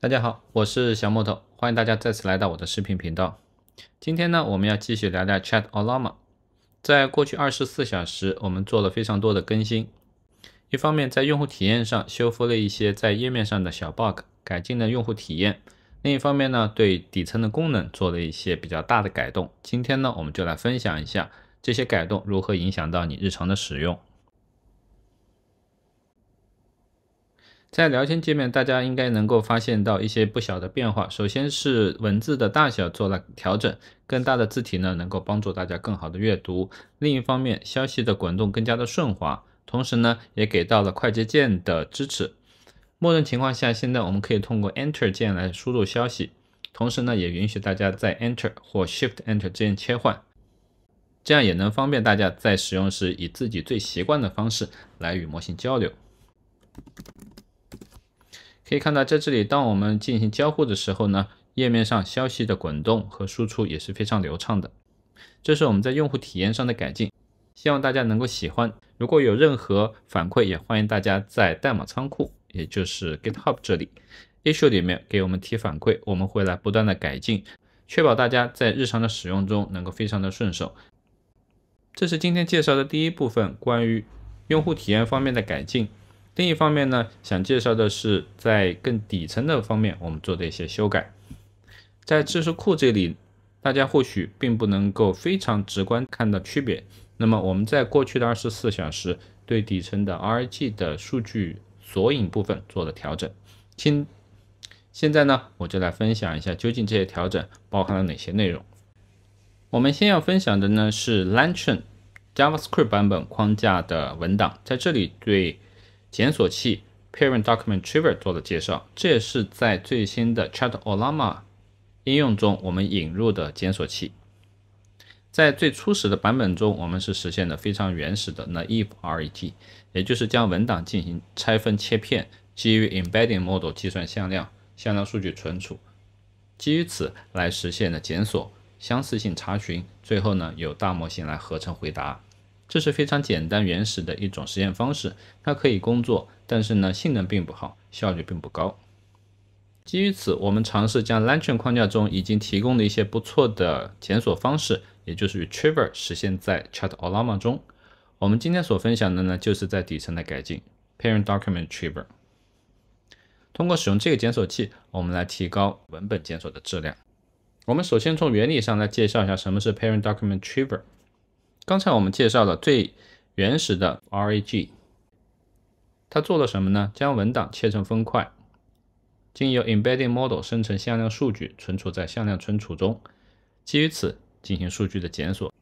大家好，我是小木头，欢迎大家再次来到我的视频频道。今天呢，我们要继续聊聊 Chat Olama。在过去二十四小时，我们做了非常多的更新。一方面，在用户体验上修复了一些在页面上的小 bug，改进了用户体验；另一方面呢，对底层的功能做了一些比较大的改动。今天呢，我们就来分享一下这些改动如何影响到你日常的使用。在聊天界面，大家应该能够发现到一些不小的变化。首先是文字的大小做了调整，更大的字体呢，能够帮助大家更好的阅读。另一方面，消息的滚动更加的顺滑，同时呢，也给到了快捷键的支持。默认情况下，现在我们可以通过 Enter 键来输入消息，同时呢，也允许大家在 Enter 或 Shift Enter 之间切换，这样也能方便大家在使用时以自己最习惯的方式来与模型交流。可以看到，在这里，当我们进行交互的时候呢，页面上消息的滚动和输出也是非常流畅的。这是我们在用户体验上的改进，希望大家能够喜欢。如果有任何反馈，也欢迎大家在代码仓库，也就是 GitHub 这里，issue 里面给我们提反馈，我们会来不断的改进，确保大家在日常的使用中能够非常的顺手。这是今天介绍的第一部分，关于用户体验方面的改进。另一方面呢，想介绍的是在更底层的方面，我们做的一些修改。在知识库这里，大家或许并不能够非常直观看到区别。那么我们在过去的二十四小时，对底层的 r g 的数据索引部分做了调整。亲，现在呢，我就来分享一下究竟这些调整包含了哪些内容。我们先要分享的呢是 Lantern JavaScript 版本框架的文档，在这里对。检索器 Parent Document Triver 做的介绍，这也是在最新的 Chat o l a m a 应用中我们引入的检索器。在最初始的版本中，我们是实现了非常原始的 n a i v e Ret，也就是将文档进行拆分切片，基于 Embedding Model 计算向量，向量数据存储，基于此来实现的检索相似性查询，最后呢由大模型来合成回答。这是非常简单原始的一种实验方式，它可以工作，但是呢，性能并不好，效率并不高。基于此，我们尝试将 l a n c h a n 框架中已经提供的一些不错的检索方式，也就是 retriever 实现在 Chat Ollama 中。我们今天所分享的呢，就是在底层的改进 parent document retriever。通过使用这个检索器，我们来提高文本检索的质量。我们首先从原理上来介绍一下什么是 parent document retriever。刚才我们介绍了最原始的 RAG，它做了什么呢？将文档切成分块，经由 embedding model 生成向量数据，存储在向量存储中，基于此进行数据的检索。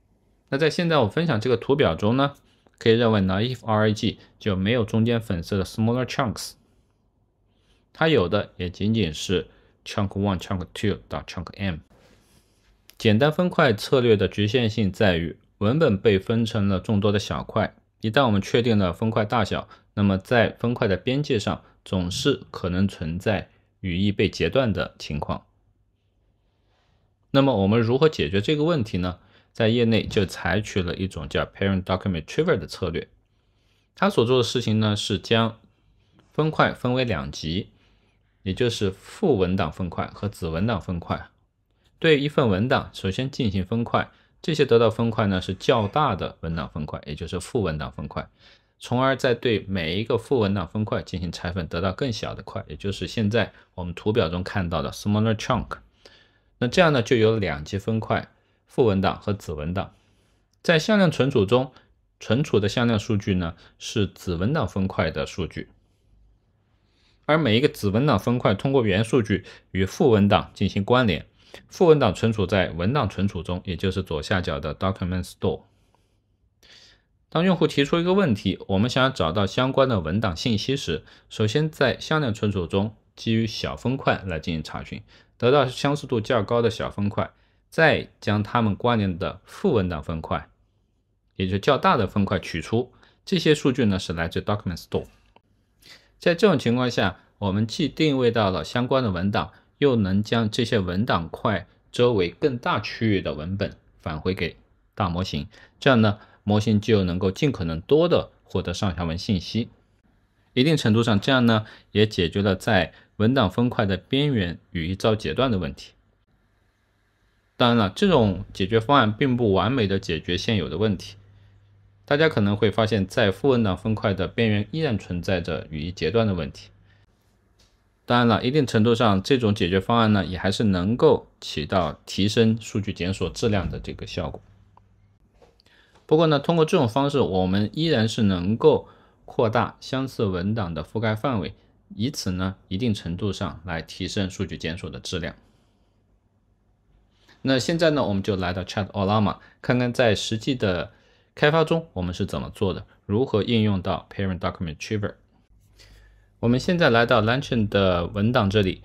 那在现在我分享这个图表中呢，可以认为呢，if RAG 就没有中间粉色的 smaller chunks，它有的也仅仅是 chunk one、chunk two 到 chunk m。简单分块策略的局限性在于。文本被分成了众多的小块，一旦我们确定了分块大小，那么在分块的边界上，总是可能存在语义被截断的情况。那么我们如何解决这个问题呢？在业内就采取了一种叫 parent document t r a v e r a l 的策略。它所做的事情呢，是将分块分为两级，也就是父文档分块和子文档分块。对一份文档，首先进行分块。这些得到分块呢是较大的文档分块，也就是副文档分块，从而在对每一个副文档分块进行拆分，得到更小的块，也就是现在我们图表中看到的 smaller chunk。那这样呢就有两级分块，副文档和子文档。在向量存储中，存储的向量数据呢是子文档分块的数据，而每一个子文档分块通过元数据与副文档进行关联。副文档存储在文档存储中，也就是左下角的 Document Store。当用户提出一个问题，我们想要找到相关的文档信息时，首先在向量存储中基于小分块来进行查询，得到相似度较高的小分块，再将它们关联的副文档分块，也就是较大的分块取出。这些数据呢是来自 Document Store。在这种情况下，我们既定位到了相关的文档。又能将这些文档块周围更大区域的文本返回给大模型，这样呢，模型就能够尽可能多的获得上下文信息。一定程度上，这样呢，也解决了在文档分块的边缘语义遭截断的问题。当然了，这种解决方案并不完美的解决现有的问题，大家可能会发现，在副文档分块的边缘依然存在着语义截断的问题。当然了，一定程度上，这种解决方案呢，也还是能够起到提升数据检索质量的这个效果。不过呢，通过这种方式，我们依然是能够扩大相似文档的覆盖范围，以此呢，一定程度上来提升数据检索的质量。那现在呢，我们就来到 Chat Ollama，看看在实际的开发中，我们是怎么做的，如何应用到 Parent Document Triver。我们现在来到 l a n c h a i n 的文档这里，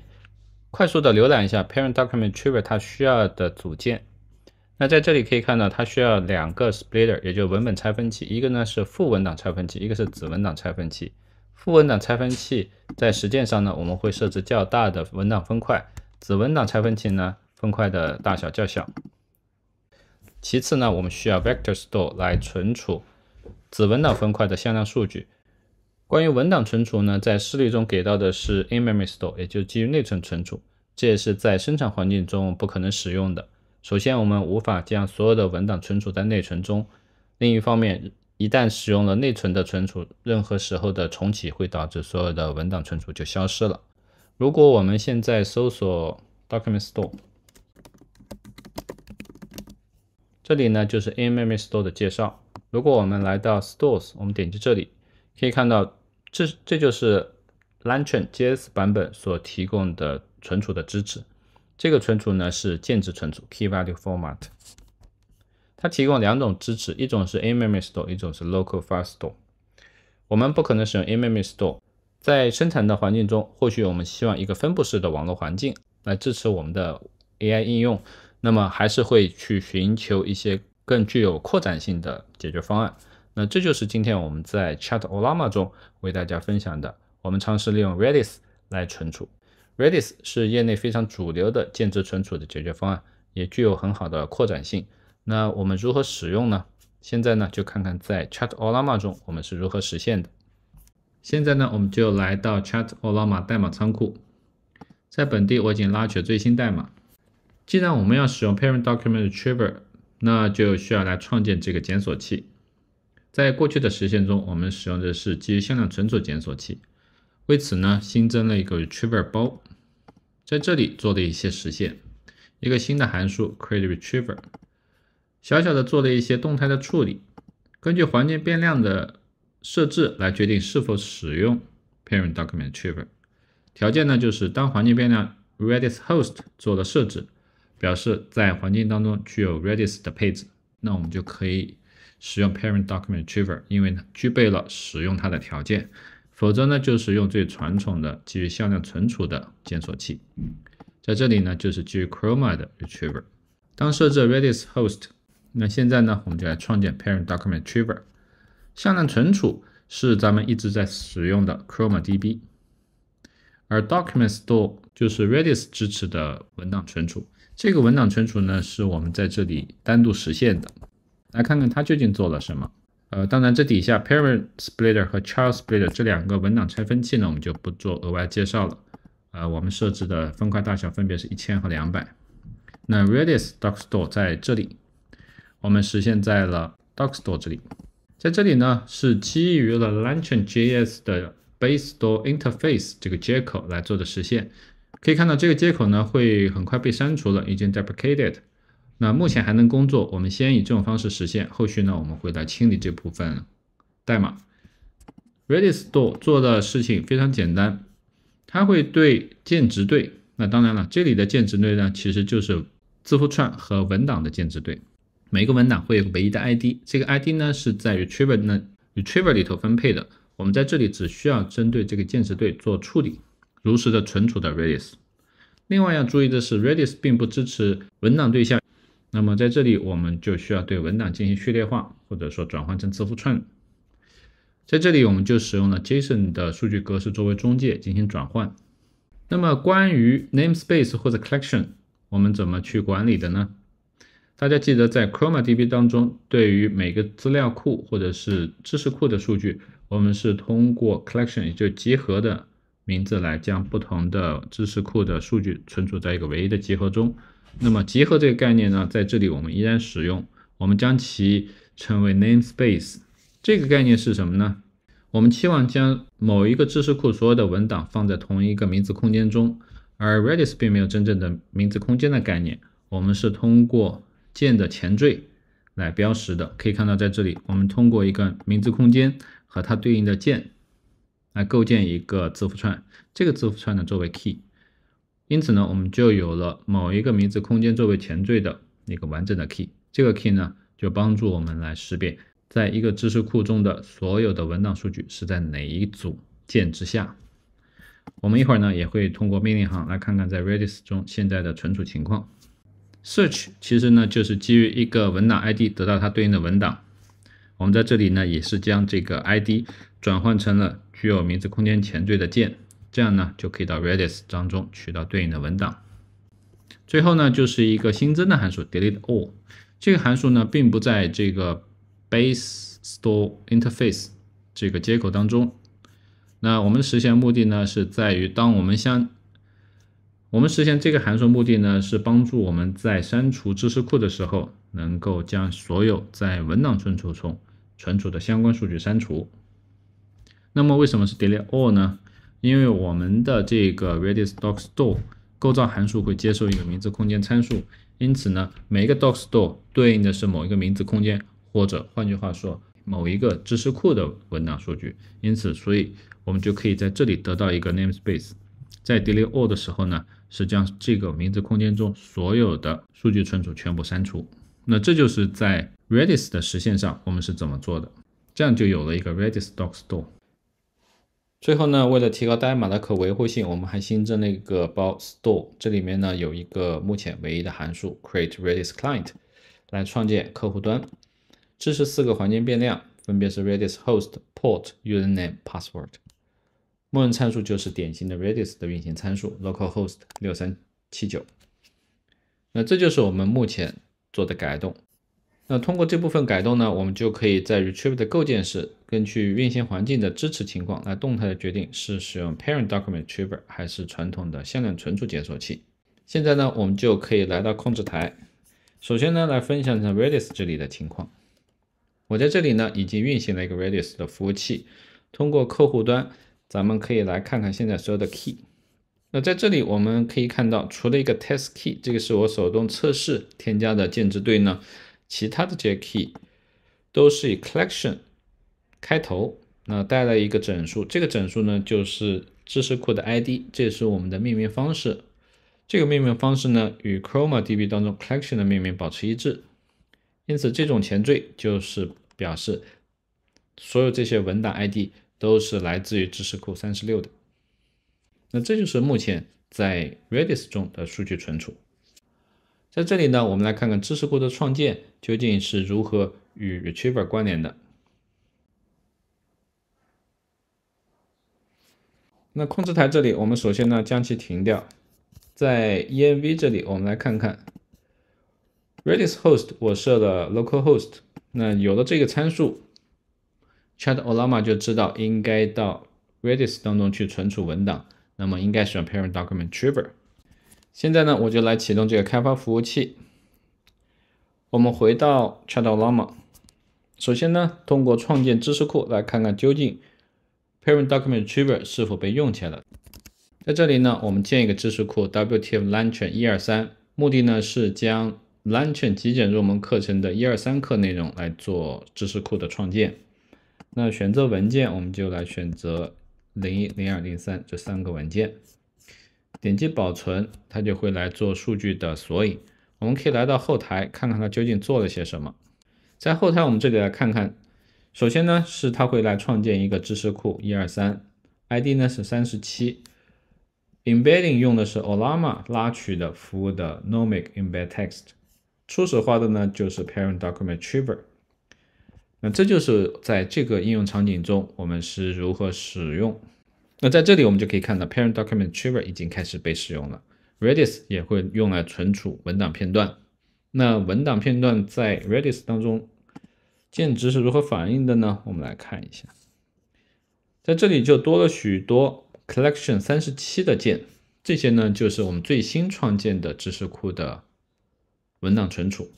快速的浏览一下 Parent Document Triver 它需要的组件。那在这里可以看到，它需要两个 Splitter，也就是文本拆分器，一个呢是副文档拆分器，一个是子文档拆分器。副文档拆分器在实践上呢，我们会设置较大的文档分块，子文档拆分器呢，分块的大小较小。其次呢，我们需要 Vector Store 来存储子文档分块的向量数据。关于文档存储呢，在示例中给到的是 in memory store，也就是基于内存存储，这也是在生产环境中不可能使用的。首先，我们无法将所有的文档存储在内存中；另一方面，一旦使用了内存的存储，任何时候的重启会导致所有的文档存储就消失了。如果我们现在搜索 document store，这里呢就是 in memory store 的介绍。如果我们来到 stores，我们点击这里。可以看到，这这就是 l a n t e r n G S 版本所提供的存储的支持。这个存储呢是键值存储 （Key Value Format），它提供两种支持，一种是 InMemory Store，一种是 Local File Store。我们不可能使用 InMemory Store，在生产的环境中，或许我们希望一个分布式的网络环境来支持我们的 AI 应用，那么还是会去寻求一些更具有扩展性的解决方案。那这就是今天我们在 Chat Olama 中为大家分享的。我们尝试利用 Redis 来存储，Redis 是业内非常主流的键值存储的解决方案，也具有很好的扩展性。那我们如何使用呢？现在呢就看看在 Chat Olama 中我们是如何实现的。现在呢我们就来到 Chat Olama 代码仓库，在本地我已经拉取最新代码。既然我们要使用 Parent Document Retriever，那就需要来创建这个检索器。在过去的实现中，我们使用的是基于向量存储检索器。为此呢，新增了一个 retriever 包，在这里做了一些实现，一个新的函数 create retriever，小小的做了一些动态的处理，根据环境变量的设置来决定是否使用 parent document retriever。条件呢，就是当环境变量 redis host 做了设置，表示在环境当中具有 redis 的配置，那我们就可以。使用 parent document retriever，因为呢具备了使用它的条件，否则呢就是用最传统的基于向量存储的检索器。在这里呢就是基于 Chroma 的 retriever。当设置 redis host，那现在呢我们就来创建 parent document retriever。向量存储是咱们一直在使用的 Chroma DB，而 document store 就是 Redis 支持的文档存储。这个文档存储呢是我们在这里单独实现的。来看看它究竟做了什么。呃，当然，这底下 parent splitter 和 child splitter 这两个文档拆分器呢，我们就不做额外介绍了。呃，我们设置的分块大小分别是一千和两百。那 Redis docstore 在这里，我们实现在了 docstore 这里，在这里呢是基于了 l a n t e r n j s 的 base store interface 这个接口来做的实现。可以看到这个接口呢会很快被删除了，已经 deprecated。那目前还能工作，我们先以这种方式实现。后续呢，我们会来清理这部分代码。Redis Store 做的事情非常简单，它会对键值对。那当然了，这里的键值对呢，其实就是字符串和文档的键值对。每个文档会有唯一的 ID，这个 ID 呢是在 Retriever 呢 Retriever 里头分配的。我们在这里只需要针对这个键值对做处理，如实的存储的 Redis。另外要注意的是，Redis 并不支持文档对象。那么在这里，我们就需要对文档进行序列化，或者说转换成字符串。在这里，我们就使用了 JSON 的数据格式作为中介进行转换。那么关于 namespace 或者 collection，我们怎么去管理的呢？大家记得在 ChromaDB 当中，对于每个资料库或者是知识库的数据，我们是通过 collection，也就集合的名字来将不同的知识库的数据存储在一个唯一的集合中。那么集合这个概念呢，在这里我们依然使用，我们将其称为 namespace。这个概念是什么呢？我们期望将某一个知识库所有的文档放在同一个名字空间中，而 Redis 并没有真正的名字空间的概念，我们是通过键的前缀来标识的。可以看到，在这里我们通过一个名字空间和它对应的键来构建一个字符串，这个字符串呢作为 key。因此呢，我们就有了某一个名字空间作为前缀的那个完整的 key。这个 key 呢，就帮助我们来识别，在一个知识库中的所有的文档数据是在哪一组键之下。我们一会儿呢，也会通过命令行来看看在 Redis 中现在的存储情况。Search 其实呢，就是基于一个文档 ID 得到它对应的文档。我们在这里呢，也是将这个 ID 转换成了具有名字空间前缀的键。这样呢，就可以到 Redis 当中取到对应的文档。最后呢，就是一个新增的函数 delete all。这个函数呢，并不在这个 Base Store Interface 这个接口当中。那我们实现目的呢，是在于当我们像我们实现这个函数目的呢，是帮助我们在删除知识库的时候，能够将所有在文档存储中存储的相关数据删除。那么为什么是 delete all 呢？因为我们的这个 Redis Doc Store 构造函数会接受一个名字空间参数，因此呢，每一个 Doc Store 对应的是某一个名字空间，或者换句话说，某一个知识库的文档数据。因此，所以我们就可以在这里得到一个 Namespace。在 Delete All 的时候呢，是将这个名字空间中所有的数据存储全部删除。那这就是在 Redis 的实现上我们是怎么做的，这样就有了一个 Redis Doc Store。最后呢，为了提高代码的可维护性，我们还新增了一个包 store，这里面呢有一个目前唯一的函数 create redis client，来创建客户端，支持四个环境变量，分别是 redis host、port、username、password，默认参数就是典型的 redis 的运行参数 local host 六三七九，那这就是我们目前做的改动。那通过这部分改动呢，我们就可以在 Retrieve 的构建时，根据运行环境的支持情况来动态的决定是使用 Parent Document Retrieve r 还是传统的向量存储检索器。现在呢，我们就可以来到控制台，首先呢，来分享一下 Redis 这里的情况。我在这里呢，已经运行了一个 Redis 的服务器。通过客户端，咱们可以来看看现在所有的 Key。那在这里我们可以看到，除了一个 Test Key，这个是我手动测试添加的键值对呢。其他的些 key 都是以 collection 开头，那带了一个整数，这个整数呢就是知识库的 ID，这是我们的命名方式。这个命名方式呢与 Chroma DB 当中 collection 的命名保持一致，因此这种前缀就是表示所有这些文档 ID 都是来自于知识库三十六的。那这就是目前在 Redis 中的数据存储。在这里呢，我们来看看知识库的创建究竟是如何与 retriever 关联的。那控制台这里，我们首先呢将其停掉。在 env 这里，我们来看看 redis host 我设了 local host。那有了这个参数，Chat Ollama 就知道应该到 redis 当中去存储文档。那么应该使用 parent document retriever。现在呢，我就来启动这个开发服务器。我们回到 c h a t Llama，首先呢，通过创建知识库来看看究竟 Parent Document Retriever 是否被用起来了。在这里呢，我们建一个知识库 w t f l a n c h e r 一二三，目的呢是将 l a n c h e r 极简入门课程的一二三课内容来做知识库的创建。那选择文件，我们就来选择零一零二零三这三个文件。点击保存，它就会来做数据的索引。我们可以来到后台看看它究竟做了些什么。在后台，我们这里来看看。首先呢，是它会来创建一个知识库，一二三，ID 呢是三十七，embedding 用的是 Olama 拉取的服务的 n o m i c Embed Text，初始化的呢就是 Parent Document Triver。那这就是在这个应用场景中，我们是如何使用。那在这里我们就可以看到，parent document t r i v g e r 已经开始被使用了，Redis 也会用来存储文档片段。那文档片段在 Redis 当中键值是如何反映的呢？我们来看一下，在这里就多了许多 collection 三十七的键，这些呢就是我们最新创建的知识库的文档存储。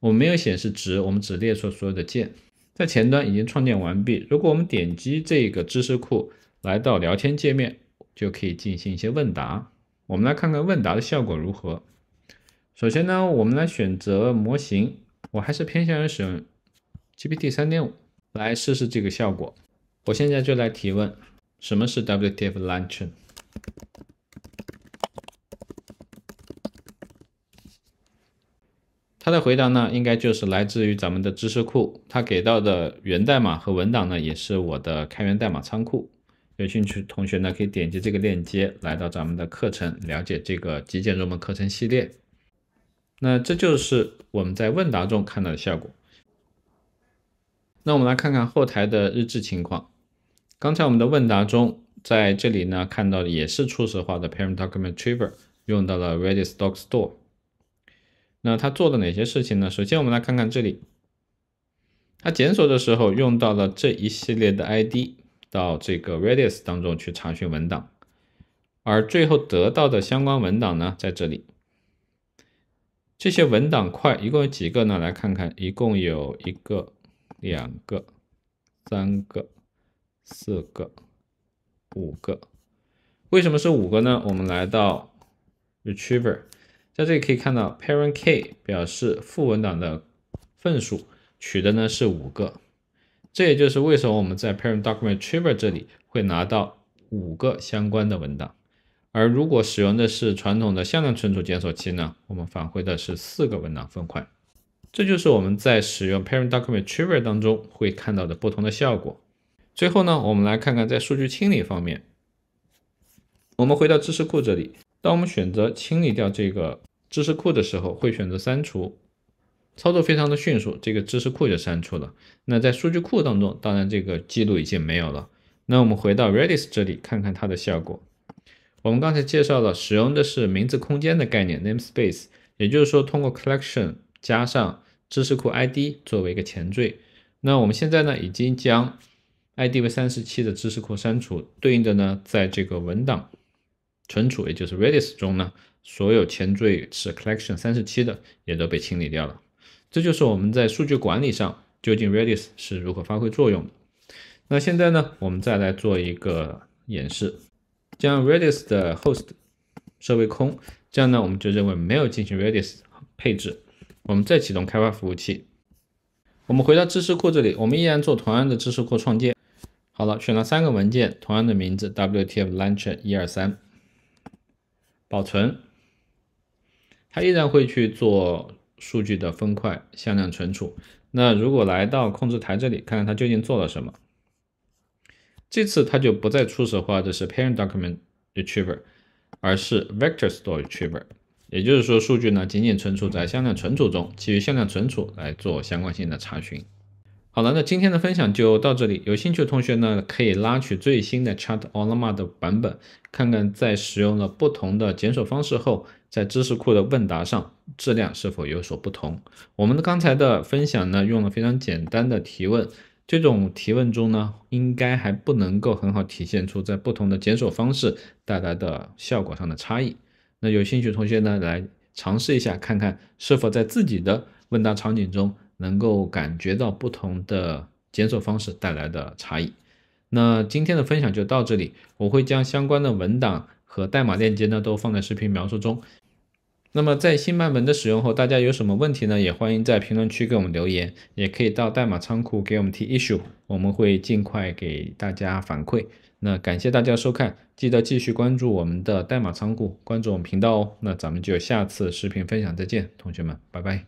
我没有显示值，我们只列出所有的键。在前端已经创建完毕。如果我们点击这个知识库，来到聊天界面，就可以进行一些问答。我们来看看问答的效果如何。首先呢，我们来选择模型，我还是偏向于使用 GPT 3.5来试试这个效果。我现在就来提问：什么是 WTF Lantern？它的回答呢，应该就是来自于咱们的知识库。它给到的源代码和文档呢，也是我的开源代码仓库。有兴趣同学呢，可以点击这个链接，来到咱们的课程，了解这个极简入门课程系列。那这就是我们在问答中看到的效果。那我们来看看后台的日志情况。刚才我们的问答中，在这里呢看到的也是初始化的 ParamDocumentTriver，用到了 RedisDocStore。那他做了哪些事情呢？首先，我们来看看这里，他检索的时候用到了这一系列的 ID 到这个 Redis 当中去查询文档，而最后得到的相关文档呢，在这里，这些文档块一共有几个呢？来看看，一共有一个、两个、三个、四个、五个。为什么是五个呢？我们来到 Retriever。在这里可以看到，parent k 表示父文档的份数，取的呢是五个。这也就是为什么我们在 parent document retriever 这里会拿到五个相关的文档。而如果使用的是传统的向量存储检索器呢，我们返回的是四个文档分块。这就是我们在使用 parent document retriever 当中会看到的不同的效果。最后呢，我们来看看在数据清理方面，我们回到知识库这里。当我们选择清理掉这个知识库的时候，会选择删除，操作非常的迅速，这个知识库就删除了。那在数据库当中，当然这个记录已经没有了。那我们回到 Redis 这里看看它的效果。我们刚才介绍了使用的是名字空间的概念 （namespace），也就是说通过 collection 加上知识库 ID 作为一个前缀。那我们现在呢已经将 ID 为三十七的知识库删除，对应的呢在这个文档。存储，也就是 Redis 中呢，所有前缀是 collection 三十七的，也都被清理掉了。这就是我们在数据管理上，究竟 Redis 是如何发挥作用。的。那现在呢，我们再来做一个演示，将 Redis 的 host 设为空，这样呢，我们就认为没有进行 Redis 配置。我们再启动开发服务器，我们回到知识库这里，我们依然做同样的知识库创建。好了，选了三个文件，同样的名字，wtf launcher 一二三。保存，它依然会去做数据的分块向量存储。那如果来到控制台这里，看看它究竟做了什么。这次它就不再初始化的是 parent document retriever，而是 vector store retriever。也就是说，数据呢仅仅存储在向量存储中，基于向量存储来做相关性的查询。好了，那今天的分享就到这里。有兴趣的同学呢，可以拉取最新的 Chat Ollama 的版本，看看在使用了不同的检索方式后，在知识库的问答上质量是否有所不同。我们的刚才的分享呢，用了非常简单的提问，这种提问中呢，应该还不能够很好体现出在不同的检索方式带来的效果上的差异。那有兴趣同学呢，来尝试一下，看看是否在自己的问答场景中。能够感觉到不同的检索方式带来的差异。那今天的分享就到这里，我会将相关的文档和代码链接呢都放在视频描述中。那么在新版本的使用后，大家有什么问题呢？也欢迎在评论区给我们留言，也可以到代码仓库给我们提 issue，我们会尽快给大家反馈。那感谢大家收看，记得继续关注我们的代码仓库，关注我们频道哦。那咱们就下次视频分享再见，同学们，拜拜。